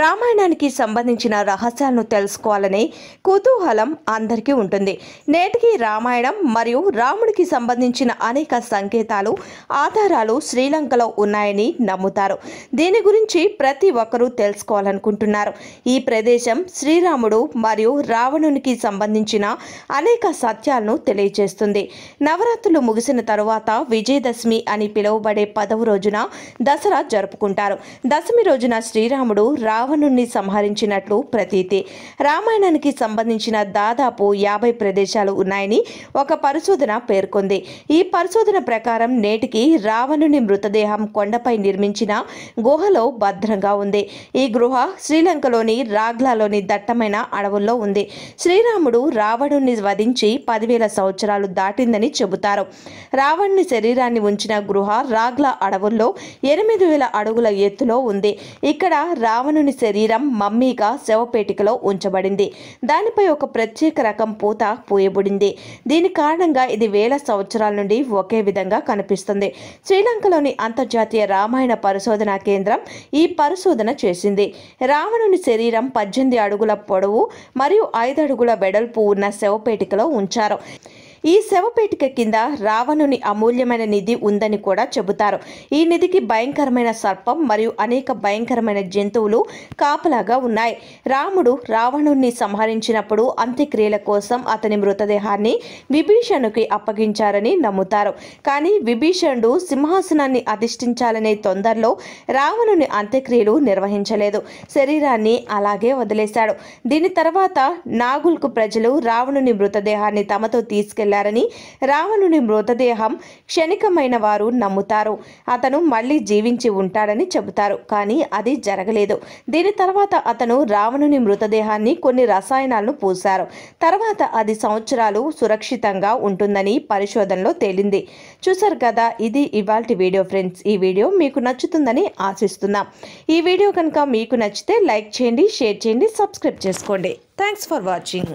రామాయణానికి సంబంధించిన రహస్యాలను తెలుసుకోవాలనే కుతూహలం అందరికీ ఉంటుంది నేటికి రామాయణం మరియు రాముడికి సంబంధించిన అనేక సంకేతాలు ఆధారాలు శ్రీలంకలో ఉన్నాయని నమ్ముతారు దీని గురించి ప్రతి ఒక్కరూ తెలుసుకోవాలనుకుంటున్నారు ఈ ప్రదేశం శ్రీరాముడు మరియు రావణునికి సంబంధించిన అనేక సత్యాలను తెలియజేస్తుంది నవరాత్రులు ముగిసిన తరువాత విజయదశమి అని పిలువబడే పదవ రోజున దసరా జరుపుకుంటారు దశమి రోజున శ్రీరాముడు రా రావణుణ్ణి సంహరించినట్లు ప్రతీతి రామాయణానికి సంబంధించిన దాదాపు యాభై ప్రదేశాలు ఉన్నాయని ఒక పరిశోధన పేర్కొంది ఈ పరిశోధన ప్రకారం నేటికి రావణుని మృతదేహం కొండపై నిర్మించిన గుహలో భద్రంగా ఉంది ఈ గుహ శ్రీలంకలోని రాగ్లాలోని దట్టమైన అడవుల్లో ఉంది శ్రీరాముడు రావణుణ్ణి వధించి పదివేల సంవత్సరాలు దాటిందని చెబుతారు రావణుని శరీరాన్ని ఉంచిన గృహ రాగ్ల అడవుల్లో ఎనిమిది వేల అడుగుల ఎత్తులో ఉంది ఇక్కడ రావణుని బాలుని శరీరం మమ్మీగా శవపేటికలో ఉంచబడింది దానిపై ఒక ప్రత్యేక రకం పూత పూయబడింది దీని కారణంగా ఇది వేల సంవత్సరాల నుండి ఒకే విధంగా కనిపిస్తుంది శ్రీలంకలోని అంతర్జాతీయ రామాయణ పరిశోధన కేంద్రం ఈ పరిశోధన చేసింది రావణుని శరీరం పద్దెనిమిది అడుగుల పొడవు మరియు ఐదు అడుగుల వెడల్పు ఉన్న శవపేటికలో ఉంచారు ఈ శవపేటిక కింద రావణుని అమూల్యమైన నిధి ఉందని కూడా చెబుతారు ఈ నిధికి భయంకరమైన సర్పం మరియు అనేక భయంకరమైన జంతువులు కాపలాగా ఉన్నాయి రాముడు రావణుణ్ణి సంహరించినప్పుడు అంత్యక్రియల కోసం అతని మృతదేహాన్ని విభీషణుకి అప్పగించారని నమ్ముతారు కానీ విభీషణుడు సింహాసనాన్ని అధిష్ఠించాలనే తొందరలో రావణుని అంత్యక్రియలు నిర్వహించలేదు శరీరాన్ని అలాగే వదిలేశాడు దీని తర్వాత నాగుల్కు ప్రజలు రావణుని మృతదేహాన్ని తమతో తీసుకెళ్లారు వెళ్లారని రావణుని మృతదేహం క్షణికమైన వారు నమ్ముతారు అతను మళ్ళీ జీవించి ఉంటాడని చెబుతారు కానీ అది జరగలేదు దీని తర్వాత అతను రావణుని మృతదేహాన్ని కొన్ని రసాయనాలను పూశారు తర్వాత అది సంవత్సరాలు సురక్షితంగా ఉంటుందని పరిశోధనలో తేలింది చూసారు కదా ఇది ఇవాళ వీడియో ఫ్రెండ్స్ ఈ వీడియో మీకు నచ్చుతుందని ఆశిస్తున్నాం ఈ వీడియో కనుక మీకు నచ్చితే లైక్ చేయండి షేర్ చేయండి సబ్స్క్రైబ్ చేసుకోండి థ్యాంక్స్ ఫర్ వాచింగ్